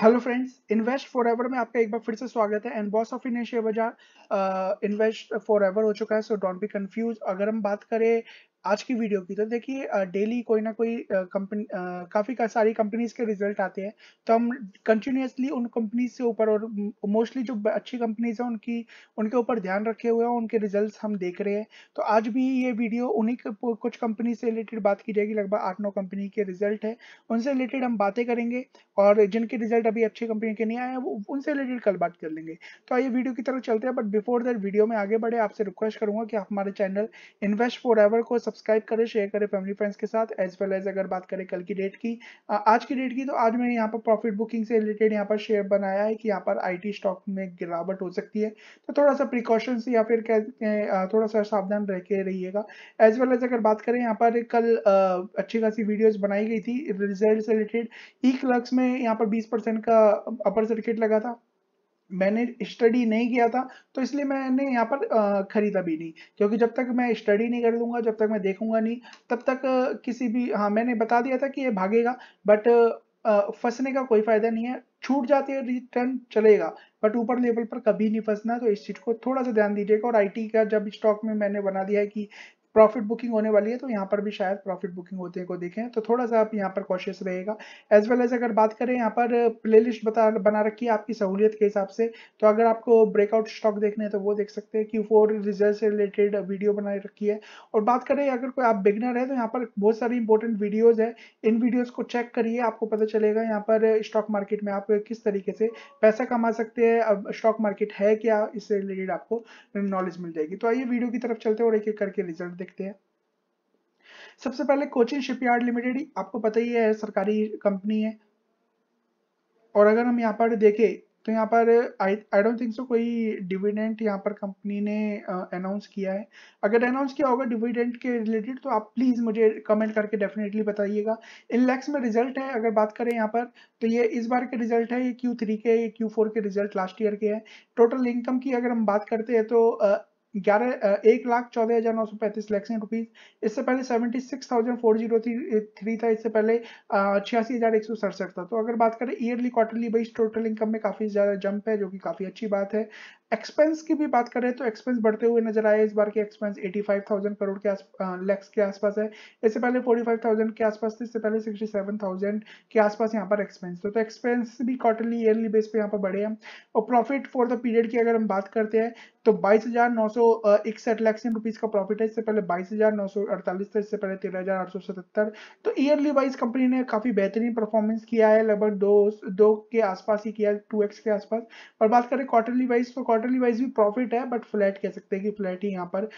hello friends invest for ever में आपका एक बार फिर से स्वागत है and boss of Indian share बाजार इन्वेस्ट फॉर एवर हो चुका है सो डोंट बी कंफ्यूज अगर हम बात करें आज की वीडियो की तो देखिए डेली कोई ना कोई कंपनी काफ़ी का सारी कंपनीज के रिजल्ट आते हैं तो हम कंटिन्यूसली उन कंपनीज से ऊपर और मोस्टली जो अच्छी कंपनीज हैं उनकी उनके ऊपर ध्यान रखे हुए हैं उनके रिजल्ट्स हम देख रहे हैं तो आज भी ये वीडियो उन्हीं कुछ कंपनी से रिलेटेड बात की जाएगी लगभग आठ नौ कंपनी के रिजल्ट है उनसे रिलेटेड हम बातें करेंगे और जिनके रिजल्ट अभी अच्छी कंपनी के नहीं आए हैं उनसे रिलेटेड कल बात कर लेंगे तो आइए वीडियो की तरफ चलते हैं बट बिफोर दैट वीडियो में आगे बढ़े आपसे रिक्वेस्ट करूंगा कि आप हमारे चैनल इन्वेस्ट फॉर एवर को सब्सक्राइब करें शेयर करें फैमिली फ्रेंड्स के साथ एज वेल एज अगर बात करें कल की डेट की आज की डेट की तो आज मैंने यहाँ पर प्रॉफिट बुकिंग से रिलेटेड यहाँ पर शेयर बनाया है कि यहाँ पर आई स्टॉक में गिरावट हो सकती है तो थोड़ा सा प्रिकॉशंस या फिर कहते हैं थोड़ा सा सावधान रह के रहिएगा एज वेल एज अगर बात करें यहाँ पर कल अच्छी खासी वीडियोज बनाई गई थी रिजल्ट से रिलेटेड ई क्लक्स में यहाँ पर बीस का अपर सर्किट लगा था मैंने स्टडी नहीं किया था तो इसलिए मैंने यहाँ पर ख़रीदा भी नहीं क्योंकि जब तक मैं स्टडी नहीं कर लूँगा जब तक मैं देखूंगा नहीं तब तक किसी भी हाँ मैंने बता दिया था कि ये भागेगा बट फंसने का कोई फायदा नहीं है छूट जाती है रिटर्न चलेगा बट ऊपर लेवल पर कभी नहीं फंसना तो इस चीज़ को थोड़ा सा ध्यान दीजिएगा और आईटी का जब स्टॉक में मैंने बना दिया है कि प्रॉफिट बुकिंग होने वाली है तो यहाँ पर भी शायद प्रॉफिट बुकिंग होते को देखें तो थोड़ा सा आप यहाँ पर कोशिश रहेगा एज वेल एज अगर बात करें यहाँ पर प्ले लिस्ट बता बना रखी है आपकी सहूलियत के हिसाब से तो अगर आपको ब्रेकआउट स्टॉक देखने हैं तो वो देख सकते हैं क्यू फोर रिजल्ट से रिलेटेड वीडियो बनाए रखी है और बात करें अगर कोई आप बिगनर है तो यहाँ पर बहुत सारी इंपॉर्टेंट वीडियोज है इन वीडियोज को चेक करिए आपको पता चलेगा यहाँ पर स्टॉक मार्केट में आप किस तरीके से पैसा कमा सकते हैं अब स्टॉक मार्केट है क्या इससे रिलेटेड आपको नॉलेज मिल जाएगी तो आइए वीडियो की तरफ चलते हैं और एक एक करके रिजल्ट देखते हैं सबसे पहले कोचिन शिपयार्ड लिमिटेड आपको पता ही है सरकारी कंपनी है और अगर हम यहाँ पर देखें तो यहाँ पर आई डोंट थिंक सो कोई डिविडेंट यहाँ पर कंपनी ने अनाउंस किया है अगर अनाउंस किया होगा डिविडेंट के रिलेटेड तो आप प्लीज़ मुझे कमेंट करके डेफिनेटली बताइएगा इन लैक्स में रिजल्ट है अगर बात करें यहाँ पर तो ये इस बार के रिजल्ट है ये क्यू थ्री के ये क्यू फोर के रिजल्ट लास्ट ईयर के हैं टोटल इनकम की अगर हम बात करते हैं तो uh, ग्यारह एक लाख चौदह हजार नौ सौ पैंतीस लैक्सिन रुपीज इससे पहले seventy six thousand four zero three था इससे पहले छियासी हजार एक सौ सड़सठ था तो अगर बात करें yearly quarterly based total income में काफी ज्यादा जंप है जो कि काफी अच्छी बात है एक्सपेंस की भी बात करें तो एक्सपेंस बढ़ते हुए नजर आए इस बार के एक्सपेंस 85,000 करोड़ के लैक्स के आसपास है इससे पहले 45,000 के आसपास थे इससे पहले 67,000 के आसपास यहाँ पर एक्सपेंस तो, तो एक्सपेंस भी क्वार्टरली ईयरली बेस पे यहाँ पर बढ़े हैं और प्रॉफिट फॉर द पीरियड की अगर हम बात करते हैं तो बाईस हजार नौ सौ इकसठ लैक्सिन रुपीज का प्रॉफिट है इससे पहले बाईस हजार नौ सौ अड़तालीस था इससे पहले तेरह हजार आठ सौ सतहत्तर तो ईयरली वाइज कंपनी ने काफी बेहतरीन परफॉर्मेंस किया है लगभग दो दो के आसपास ही किया टू एक्स के आसपास और बात करें क्वार्टरली वाइज तो क्वार्टर क्वार्टरली वाइज भी प्रॉफिट है बट फ्लैट कह सकते हैं कि फ्लैट ही यहाँ पर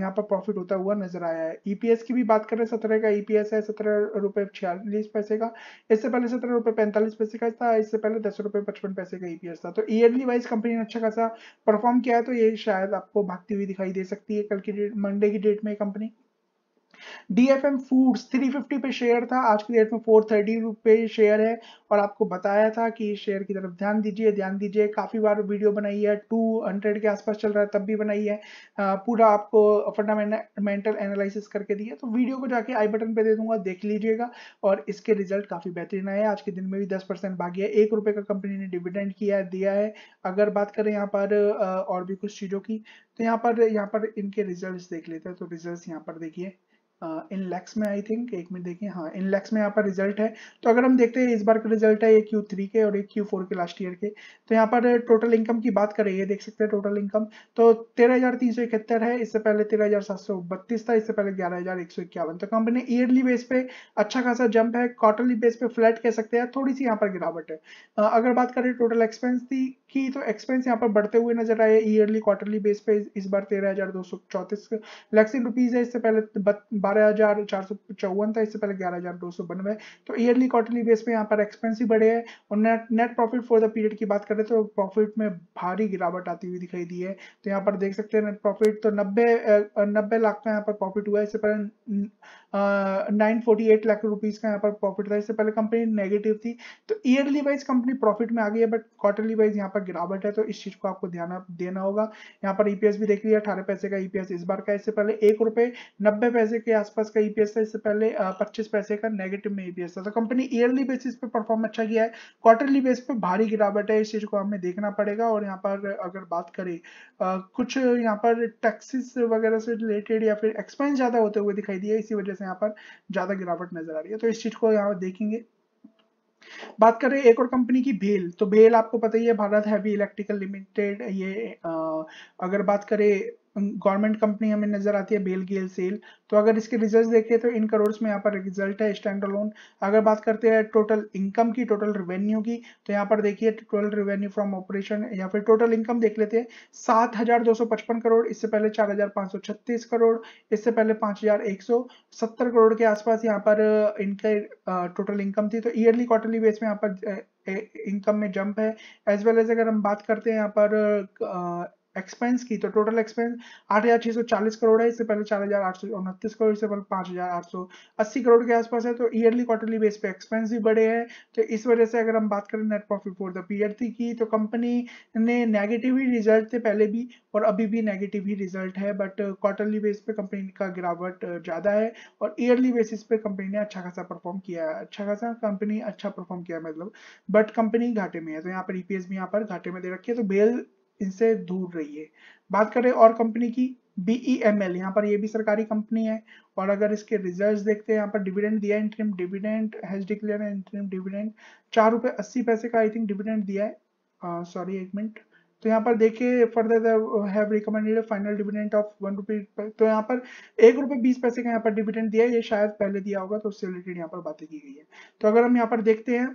यहाँ पर प्रॉफिट होता हुआ नजर आया है ईपीएस e की भी बात करें सत्रह का ईपीएस e है सत्रह रुपये छियालीस पैसे का इससे पहले सत्रह रुपये पैंतालीस पैसे का था इससे पहले दस रुपये पचपन पैसे का ईपीएस e था तो ईयरली वाइज कंपनी ने अच्छा खासा परफॉर्म किया है तो ये शायद आपको भागती हुई दिखाई दे सकती है कल की डेट मंडे की डेट में कंपनी डीएफएम फूड्स 350 पे शेयर था आज की डेट में 430 रुपए शेयर है और आपको बताया था कि शेयर की तरफ ध्यान दीजिए ध्यान दीजिए काफ़ी बार वीडियो बनाई है 200 के आसपास चल रहा है तब भी बनाई है पूरा आपको फंडामेंटल एनालिसिस करके दिया तो वीडियो को जाके आई बटन पे दे दूंगा देख लीजिएगा और इसके रिजल्ट काफ़ी बेहतरीन आए आज के दिन में भी दस परसेंट बाकी है एक रुपये का कंपनी ने डिविडेंड किया दिया है अगर बात करें यहाँ पर और भी कुछ चीज़ों की तो यहाँ पर यहाँ पर इनके रिजल्ट देख लेते हैं तो रिजल्ट यहाँ पर देखिए इन लैक्स में आई थिंक एक मिनट देखिए हाँ इन लैक्स में यहाँ पर रिजल्ट है तो अगर हम देखते हैं इस बार का रिजल्ट है ये क्यू थ्री के और एक क्यू फोर के लास्ट ईयर के तो यहाँ पर टोटल इनकम की बात करें ये देख सकते हैं टोटल इनकम तो तेरह हजार तीन सौ इकहत्तर है इससे पहले तेरह हजार सात सौ बत्तीस था इससे पहले ग्यारह हजार एक सौ इक्यावन तो कंपनी ईयरली बेस पे अच्छा खासा जंप है क्वार्टरली बेस पे फ्लैट कह सकते हैं थोड़ी सी यहाँ पर गिरावट है अगर बात करें टोटल एक्सपेंस की तो एक्सपेंस यहाँ पर बढ़ते हुए नजर आए ईयरली क्वार्टरली बेस पे इस बार तेरह हजार दो सौ चौतीस लैक्स इन रुपीज है इससे पहले था इससे पहले ग्यारह हजार दो सौ बानवे तो ईयरली क्वार्टरली बेस पे यहाँ पर एक्सपेंस ही बढ़े हैं और net net profit for the period की बात करें तो प्रॉफिट में भारी गिरावट आती हुई दिखाई दी है तो यहाँ पर देख सकते हैं नेट प्रॉफिट तो नब्बे नब्बे लाख का यहाँ पर प्रॉफिट हुआ इससे पहले nine forty eight lakh rupees का यहाँ पर प्रॉफिट था इससे पहले कंपनी नेगेटिव थी तो ईयरली वाइज कंपनी प्रॉफिट में आ गई है बट क्वार्टरली वाइज यहाँ पर गिरावट है तो इस चीज को आपको ध्यान देना होगा यहाँ पर ईपीएस e भी देख लिया अठारह पैसे का ईपीएस e इस बार का इससे पहले एक रुपए नब्बे पैसे के आसपास का ईपीएस e था इससे पहले पच्चीस पैसे का नेगेटिव में ईपीएस e था तो कंपनी ईयरली बेसिस पे परफॉर्म अच्छा किया है क्वार्टरली बेस पे भारी गिरावट है इस चीज को हमें देखना पड़ेगा और यहाँ पर अगर बात करें कुछ यहाँ पर टैक्सेस वगैरह से रिलेटेड या फिर एक्सपेंस ज्यादा होते हुए दिखाई दिए इसी वजह से यहाँ पर ज्यादा गिरावट नजर आ रही है तो इस चीज को यहाँ पर देखेंगे बात करें एक और कंपनी की भेल तो भेल आपको पता ही है भारत हैवी इलेक्ट्रिकल लिमिटेड ये आ, अगर बात करें गवर्नमेंट कंपनी हमें नजर आती है बेल गेल सेल तो अगर इसके रिजल्ट देखें तो इन करोड़ में यहाँ पर रिजल्ट है स्टैंड लोन अगर बात करते हैं टोटल इनकम की टोटल रेवेन्यू की तो यहाँ पर देखिए टोटल रेवेन्यू फ्रॉम ऑपरेशन या फिर टोटल इनकम देख लेते हैं सात हजार दो सौ पचपन करोड़ इससे पहले चार हजार पांच सौ छत्तीस करोड़ इससे पहले पांच हजार एक सौ सत्तर करोड़ के आसपास यहाँ पर इनके टोटल इनकम थी तो ईयरली क्वार्टरली बेस में यहाँ पर इनकम में जंप है एज वेल एज अगर हम बात करते हैं यहाँ पर एक्सपेंस की तो टोटल एक्सपेंस आठ हजार छह सौ चालीस करोड़ है इससे पहले चार हजार आठ सौ उनतीस करोड़ इससे पहले पांच हजार आठ सौ अस्सी करोड़ के आसपास है तो ईयरली क्वार्टरली बेस पे एक्सपेंस भी बढ़े हैं तो इस वजह से अगर हम बात करें net profit for the period की तो कंपनी ने नेगेटिव ही रिजल्ट थे पहले भी और अभी भी नेगेटिव ही रिजल्ट है बट क्वार्टरली बेस पे कंपनी का गिरावट ज़्यादा है और ईयरली बेसिस पे कंपनी ने अच्छा खासा परफॉर्म किया है अच्छा खासा कंपनी अच्छा परफॉर्म किया मतलब बट कंपनी घाटे में है तो यहाँ पर ईपीएस भी यहाँ पर घाटे में दे रखी है तो बेल इनसे दूर रहिए बात करें और कंपनी की बीई e यहाँ पर ये भी सरकारी कंपनी है और अगर इसके रिजल्ट्स देखते हैं यहाँ पर डिविडेंड दिया interim dividend has declared interim dividend चार रुपये अस्सी पैसे का आई थिंक डिविडेंड दिया है सॉरी एक मिनट तो यहाँ पर देखिए further have recommended final dividend of one rupee तो यहाँ पर एक रुपये बीस पैसे का यहाँ पर डिविडेंड दिया है ये शायद पहले दिया होगा तो उससे रिलेटेड यहाँ पर बातें की गई है तो अगर हम यहाँ पर देखते हैं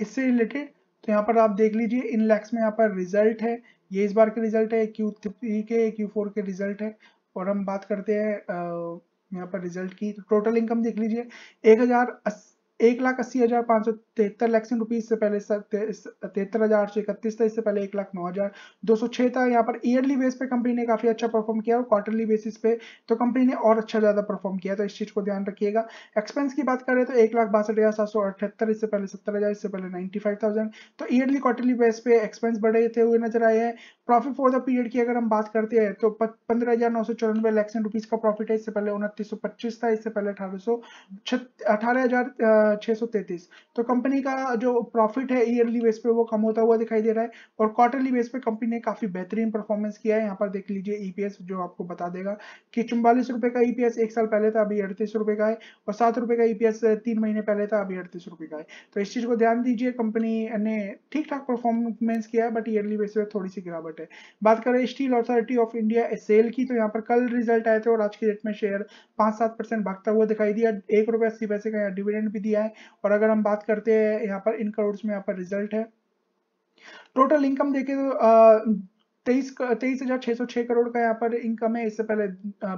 इससे रिलेटेड तो यहाँ पर आप देख लीजिए इन लैक्स में यहाँ पर रिजल्ट है ये इस बार के रिजल्ट है क्यू थ्री के क्यू फोर के रिजल्ट है और हम बात करते हैं यहाँ पर रिजल्ट की टोटल तो इनकम देख लीजिए एक हजार अस, एक लाख अस्सी हजार पांच सौ तिहत्तर लैक्सिंग रुपीज से पहले तिहत्तर हजार सौ इकतीस था इससे पहले एक लाख नौ हजार दो सौ छह था यहाँ पर ईयरली बेस पे कंपनी ने काफी अच्छा परफॉर्म किया और क्वार्टरली बेसिस पे तो कंपनी ने और अच्छा ज्यादा परफॉर्म किया तो इस चीज को ध्यान रखिएगा एक्सपेंस की बात करें तो एक लाख बासठ हजार सात सौ अठहत्तर इससे पहले सत्तर हजार इससे पहले नाइन्टी फाइव थाउजेंड तो ईयरली क्वार्टरली बेस पे एक्सपेंस बढ़े थे हुए नजर आए हैं प्रॉफिट फॉर द पीरियड की अगर हम बात करते हैं तो पंद्रह हजार नौ सौ चौरानवे लैक्सिंग रुपीज का प्रॉफिट है इससे पहले उनतीस सौ पच्चीस था इससे पहले अठारह सौ अठारह हजार 633 तो कंपनी का जो प्रॉफिट है ईयरली बेस पे वो कम होता हुआ दिखाई दे रहा है और क्वार्टरली बेस पे कंपनी ने काफी बेहतरीन परफॉर्मेंस किया है यहाँ पर देख लीजिए ईपीएस e जो आपको बता देगा कि चुम्बालीस रुपए का ईपीएस e एक साल पहले था अभी अड़तीस रुपए का है और सात रुपए का ईपीएस e तीन महीने पहले था अभी अड़तीस रुपए का है तो इस चीज को ध्यान दीजिए कंपनी ने ठीक ठाक परफॉर्मेंस किया है बट ईयरली बेस पे थोड़ी सी गिरावट है बात करें Steel Authority of India SAIL की तो यहाँ पर कल रिजल्ट आए थे और आज की डेट में शेयर पांच सात परसेंट भागता हुआ दिखाई दिया एक रुपए अस्सी पैसे का यहाँ डिविडेंड भी दिया दिया है और अगर हम बात करते हैं यहाँ पर इन करोड़ में यहाँ पर रिजल्ट है टोटल इनकम देखें तो तेईस हजार छह सौ छह करोड़ का यहाँ पर इनकम है इससे पहले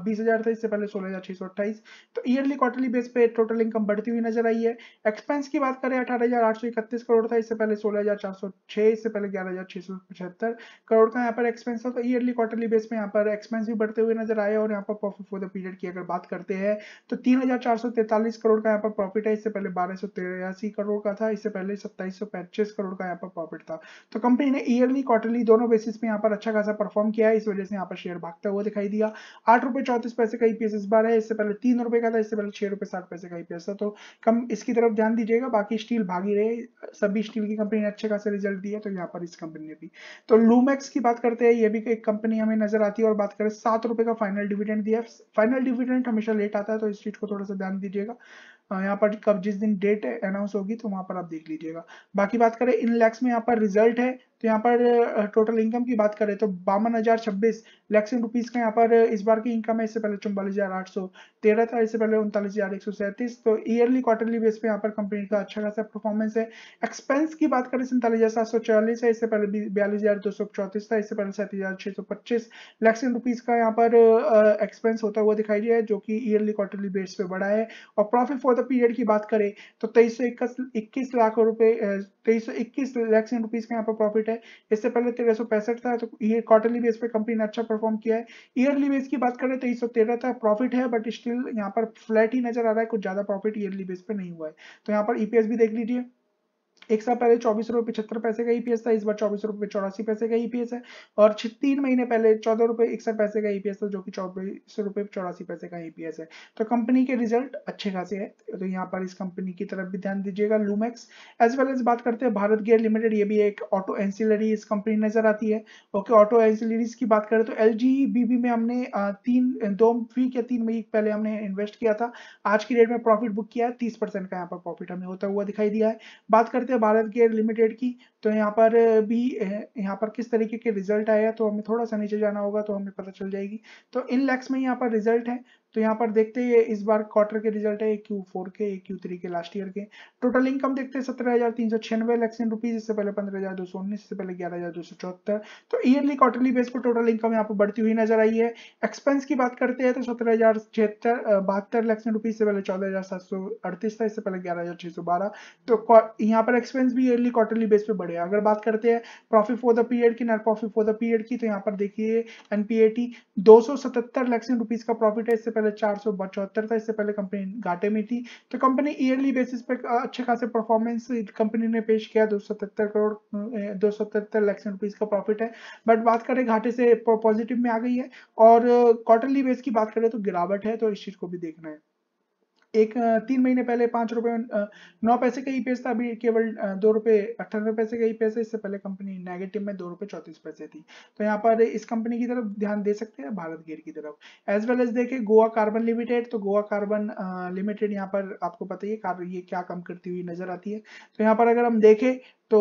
बीस हजार था इससे पहले सोलह हजार छह सौ अट्ठाईस तो ईयरली क्वार्टरली बेस पे टोटल इनकम बढ़ती हुई नजर आई है एक्सपेंस की बात करें अठारह हजार आठ सौ इकतीस करोड़ था इससे पहले सोलह हजार चार सौ छह इससे पहले ग्यारह हजार छह सौ पचहत्तर करोड़ का यहाँ पर एक्सपेंस था तो ईयरली क्वार्टरली बेस पे यहाँ पर एक्सपेंस भी बढ़ते हुए नजर आए और यहाँ पर प्रॉफिट फॉर द पीरियड की अगर बात करते हैं तो तीन हजार चार सौ तैतालीस करोड़ का यहाँ पर प्रॉफिट है इससे पहले बारह सौ तिरासी करोड़ का था इससे पहले सत्ताईस सौ पैंतीस करोड़ का यहाँ पर प्रॉफिट था तो कंपनी ने ईयरली क्वार्टरली दोनों बेसिस पे यहाँ पर अच्छा खासा परफॉर्म किया है इस वजह से यहाँ पर शेयर भागता हुआ दिखाई दिया आठ रुपए चौतीस पैसे का ईपीएस इस बार है इससे पहले तीन रुपए का था इससे पहले छह रुपए साठ पैसे का ईपीएस था तो कम इसकी तरफ ध्यान दीजिएगा बाकी स्टील भागी रहे सभी स्टील की कंपनी ने अच्छे खासा रिजल्ट दिया तो यहाँ पर इस कंपनी ने भी तो लूमैक्स की बात करते हैं ये भी एक कंपनी हमें नजर आती है और बात करें सात रुपए का फाइनल डिविडेंड दिया फाइनल डिविडेंड हमेशा लेट आता है तो इस चीज को थोड़ा सा ध्यान दीजिएगा हाँ, यहाँ पर कब जिस दिन डेट अनाउंस होगी तो वहां पर आप देख लीजिएगा बाकी बात करें इन लैक्स में यहाँ पर रिजल्ट है तो यहाँ पर टोटल इनकम की बात करें तो बावन हजार छब्बीस लैक्स इन रुपीज का यहाँ पर इस बार की इनकम है इससे पहले चौबालीस हजार आठ सौ तेरह था इससे पहले उनतालीस हजार एक सौ सैंतीस तो ईयरली क्वार्टरली बेस पे यहाँ पर कंपनी का अच्छा खासा परफॉर्मेंस है एक्सपेंस की बात करें सैंतालीस हजार सात सौ चालीस है इससे पहले बयालीस हजार दो सौ चौतीस था इससे पहले सैंतीस हजार छह सौ पच्चीस लैक्स इन रुपीज का यहाँ पर एक्सपेंस होता हुआ दिखाई दिया है जो कि ईयरली क्वार्टरली बेस पे बढ़ा है और प्रॉफिट फॉर द पीरियड की बात करें तो तेईस इक्कीस लाख रुपए तेईस सौ इक्कीस लाख रुपीज का यहाँ पर प्रॉफिट है इससे पहले तेरह सौ पैंसठ था तो ये क्वार्टरली बेस पे कंपनी ने अच्छा परफॉर्म किया है ईयरली बेस की बात करें तेईस सौ तेरह था प्रॉफिट है बट स्टिल यहाँ पर फ्लैट ही नजर आ रहा है कुछ ज्यादा प्रॉफिट ईयरली बेस पे नहीं हुआ है तो यहाँ पर ईपीएस e भी देख लीजिए एक साल पहले चौबीस रुपये पिछहत्तर पैसे का ईपीएस e था इस बार चौबीस रुपये चौरासी पैसे का ईपीएस e है और तीन महीने पहले चौदह रुपये इकसठ पैसे का ईपीएस e था जो कि चौबीस रुपये चौरासी पैसे का ईपीएस है तो कंपनी के रिजल्ट अच्छे खासे है तो यहाँ पर इस कंपनी की तरफ भी ध्यान दीजिएगा लूमेक्स एज वेल एज बात करते हैं भारत गेयर लिमिटेड ये भी एक ऑटो एंसिलरी इस कंपनी नजर आती है ओके ऑटो एंसिलरीज की बात करें तो एल बीबी में हमने तीन दो वीक या तीन वीक पहले हमने इन्वेस्ट किया था आज की डेट में प्रॉफिट बुक किया है तीस का यहाँ पर प्रॉफिट हमें होता हुआ दिखाई दिया है बात करते हैं भारत गेयर लिमिटेड की तो यहाँ पर भी यहाँ पर किस तरीके के रिजल्ट आया तो हमें थोड़ा सा नीचे जाना होगा तो हमें पता चल जाएगी तो इन लैक्स में यहाँ पर रिजल्ट है तो यहाँ पर देखते हैं इस बार क्वार्टर के रिजल्ट है क्यू फोर के क्यू थ्री के लास्ट ईयर के टोटल इनकम देखते हैं सत्रह हजार तीन सौ छियानवे लक्षण रुपीज इससे पहले पंद्रह हजार दो सौ उन्नीस इससे पहले ग्यारह हजार दो सौ चौहत्तर तो ईयरली क्वार्टरली बेस पर टोटल इनकम यहाँ पर बढ़ती हुई नजर आई है एक्सपेंस की बात करते हैं तो सत्रह हजार छिहत्तर बहत्तर लक्षण रुपीज से पहले चौदह हजार सात सौ अड़तीस था इससे पहले ग्यारह हजार छह सौ बारह तो यहाँ पर एक्सपेंस भी ईयरली क्वार्टरली बेस पर बढ़े अगर बात करते हैं प्रॉफिट फॉर द पीरियड की net profit for the period की तो यहाँ पर देखिए एनपीएटी दो सौ सतहत्तर लक्षण रुपीज का प्रॉफिट है इससे पहले चार था इससे पहले कंपनी घाटे में थी तो कंपनी ईयरली बेसिस पे अच्छे खासे परफॉर्मेंस कंपनी ने पेश किया दो करोड़ दो लाख रुपीज का प्रॉफिट है बट बात करें घाटे से पॉजिटिव में आ गई है और क्वार्टरली बेस की बात करें तो गिरावट है तो इस चीज को भी देखना है एक तीन महीने पहले पांच रुपए नौ पैसे का ई पी था अभी केवल दो रुपए अठारह पैसे का ई पी है इससे पहले कंपनी नेगेटिव में दो रुपए चौतीस पैसे थी तो यहाँ पर इस कंपनी की तरफ ध्यान दे सकते हैं भारत गेट की तरफ एज वेल एज देखे गोवा कार्बन लिमिटेड तो गोवा कार्बन लिमिटेड यहाँ पर आपको पता ही है ये क्या कम करती हुई नजर आती है तो यहाँ पर अगर हम देखें तो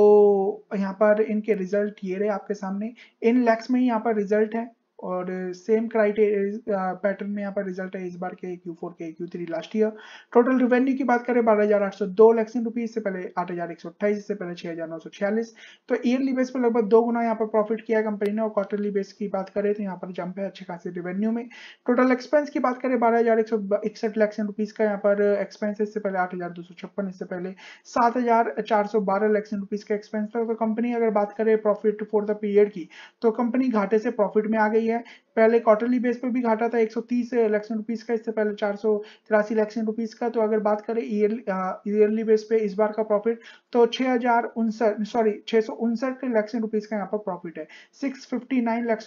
यहाँ पर इनके रिजल्ट ये रहे आपके सामने इन लैक्स में ही यहाँ पर रिजल्ट है और सेम क्राइटेरिया पैटर्न में यहाँ पर रिजल्ट है इस बार के क्यू फोर के Q three last year total revenue की बात करें बारह हजार आठ सौ दो लैक्सन रुपीज से पहले आठ हजार एक सौ अट्ठाईस इससे पहले छह हजार नौ सौ छियालीस तो ईयरली बेस पर लगभग दो गुना यहाँ पर प्रॉफिट किया कंपनी ने और क्वार्टरली बेस की बात करें तो यहाँ पर जंप है अच्छे खासे रिवेन्यू में टोटल एक्सपेंस की बात करें बारह हजार एक सौ इकसठ लैक्सन रुपीज का यहाँ पर एक्सपेंस इससे पहले आठ हजार दो सौ छप्पन इससे पहले सात हजार चार सौ बारह लैक्सन रुपीज का एक्सपेंस था तो कंपनी अगर बात करें प्रॉफिट फॉर द पीरियड की तो कंपनी घाटे से प्रॉफिट में आ गई earlier पहले क्वार्टरली बेस पर भी घाटा था 130 लाख रुपीस का इससे पहले चार सौ तिरासी लाख रुपीस का तो अगर बात करें ईयरली बेस पे इस बार का प्रॉफिट तो छह हजार सॉरी छह सौ लाख रुपीज का यहाँ पर प्रॉफिट है 659 लाख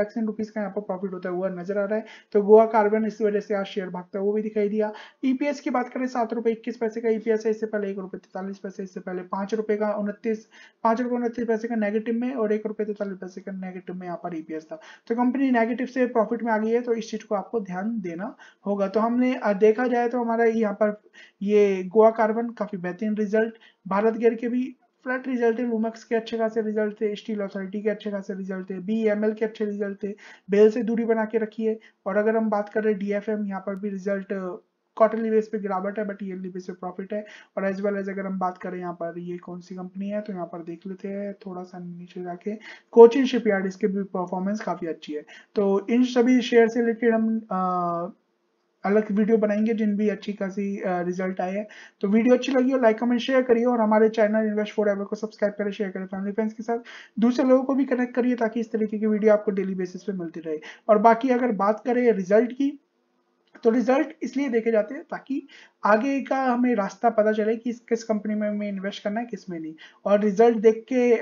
लाख रुपीज का यहाँ पर प्रॉफिट होता हुआ नजर आ रहा है तो गोवा कार्बन इस वजह से आज शेयर भागता हुआ भी दिखाई दिया ईपीएस e की बात करें सात रुपए इक्कीस पैसे का ईपीएस e है इससे पहले एक रुपए तैतालीस पैसे इससे पहले पांच रुपए का उनतीस पांच रुपए उनतीस पैसे का नेगेटिव में और एक रुपए तैतालीस पैसे का नेगेटिव में यहाँ पर ईपीएस e था तो कंपनी नेगेटिव से प्रॉफिट में आ गई है तो इस चीज को आपको ध्यान देना होगा तो हमने देखा जाए तो हमारा यहाँ पर ये गोवा कार्बन काफी बेहतरीन रिजल्ट भारत गेयर के भी फ्लैट रिजल्ट है लुमक्स के अच्छे खासे रिजल्ट थे स्टील अथॉरिटी के अच्छे खासे रिजल्ट है बी एम एल के अच्छे रिजल्ट थे बेल से दूरी बना के रखिए और अगर हम बात करें डी एफ एम यहाँ पर भी रिजल्ट क्वार्टरली बेस पे गिरावट है बट ईयरली बेस पे प्रॉफिट है और एज वेल एज अगर हम बात करें यहाँ पर ये कौन सी कंपनी है तो यहाँ पर देख लेते हैं थोड़ा सा नीचे जाके कोचिंग शिप यार्ड इसके भी परफॉर्मेंस काफी अच्छी है तो इन सभी शेयर से रिलेटेड हम आ, अलग वीडियो बनाएंगे जिन भी अच्छी खासी रिजल्ट आए हैं तो वीडियो अच्छी लगी हो लाइक कमेंट शेयर करिए और हमारे चैनल इन्वेस्ट फॉर एवर को सब्सक्राइब करें शेयर करें फैमिली फ्रेंड्स के साथ दूसरे लोगों को भी कनेक्ट करिए ताकि इस तरीके की वीडियो आपको डेली बेसिस पे मिलती रहे और बाकी अगर बात करें रिजल्ट की तो रिजल्ट इसलिए देखे जाते हैं ताकि आगे का हमें रास्ता पता चले कि किस कंपनी में हमें इन्वेस्ट करना है किस में नहीं और रिजल्ट देख के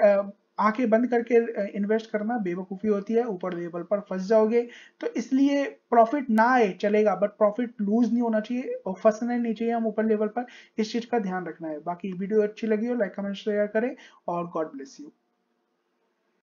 आके बंद करके इन्वेस्ट करना बेवकूफ़ी होती है ऊपर लेवल पर फंस जाओगे तो इसलिए प्रॉफिट ना आए चलेगा बट प्रॉफिट लूज नहीं होना चाहिए और फंसना नहीं चाहिए हम ऊपर लेवल पर इस चीज़ का ध्यान रखना है बाकी वीडियो अच्छी लगी हो लाइक कमेंट शेयर करें और गॉड ब्लेस यू